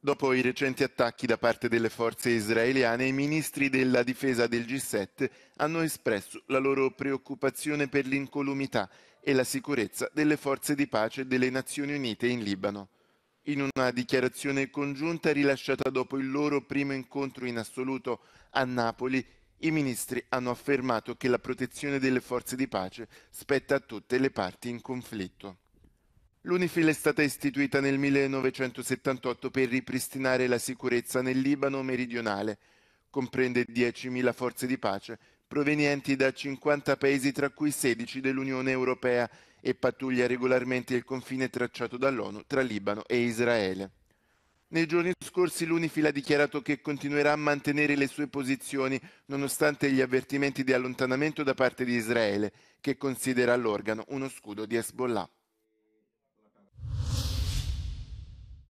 Dopo i recenti attacchi da parte delle forze israeliane, i ministri della difesa del G7 hanno espresso la loro preoccupazione per l'incolumità e la sicurezza delle forze di pace delle Nazioni Unite in Libano. In una dichiarazione congiunta rilasciata dopo il loro primo incontro in assoluto a Napoli, i ministri hanno affermato che la protezione delle forze di pace spetta a tutte le parti in conflitto. L'UNIFIL è stata istituita nel 1978 per ripristinare la sicurezza nel Libano meridionale. Comprende 10.000 forze di pace provenienti da 50 paesi tra cui 16 dell'Unione Europea e pattuglia regolarmente il confine tracciato dall'ONU tra Libano e Israele. Nei giorni scorsi l'UNIFIL ha dichiarato che continuerà a mantenere le sue posizioni nonostante gli avvertimenti di allontanamento da parte di Israele, che considera l'organo uno scudo di Hezbollah.